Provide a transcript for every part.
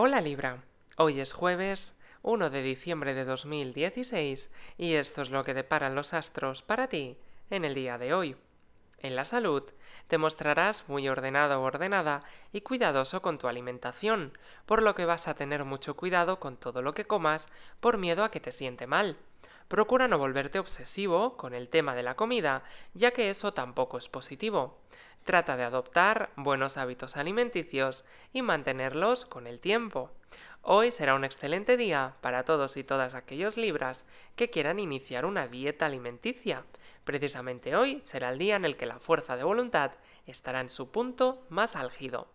Hola Libra, hoy es jueves 1 de diciembre de 2016 y esto es lo que deparan los astros para ti en el día de hoy. En la salud, te mostrarás muy ordenado o ordenada y cuidadoso con tu alimentación, por lo que vas a tener mucho cuidado con todo lo que comas por miedo a que te siente mal. Procura no volverte obsesivo con el tema de la comida, ya que eso tampoco es positivo. Trata de adoptar buenos hábitos alimenticios y mantenerlos con el tiempo. Hoy será un excelente día para todos y todas aquellos libras que quieran iniciar una dieta alimenticia. Precisamente hoy será el día en el que la fuerza de voluntad estará en su punto más álgido.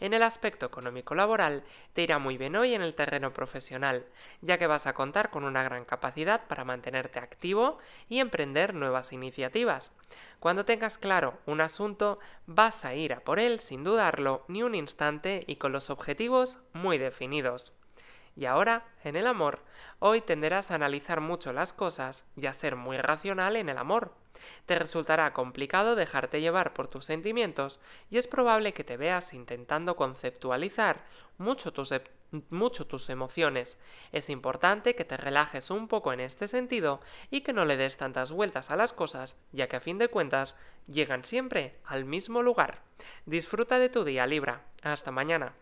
En el aspecto económico-laboral te irá muy bien hoy en el terreno profesional, ya que vas a contar con una gran capacidad para mantenerte activo y emprender nuevas iniciativas. Cuando tengas claro un asunto, vas a ir a por él sin dudarlo ni un instante y con los objetivos muy definidos. Y ahora, en el amor, hoy tenderás a analizar mucho las cosas y a ser muy racional en el amor. Te resultará complicado dejarte llevar por tus sentimientos y es probable que te veas intentando conceptualizar e-, mucho tus, emociones. Es importante que te relajes un poco en este sentido y que no le des tantas vueltas a las cosas, ya que a fin de cuentas llegan siempre al mismo lugar. Disfruta de tu día Libra. Hasta mañana.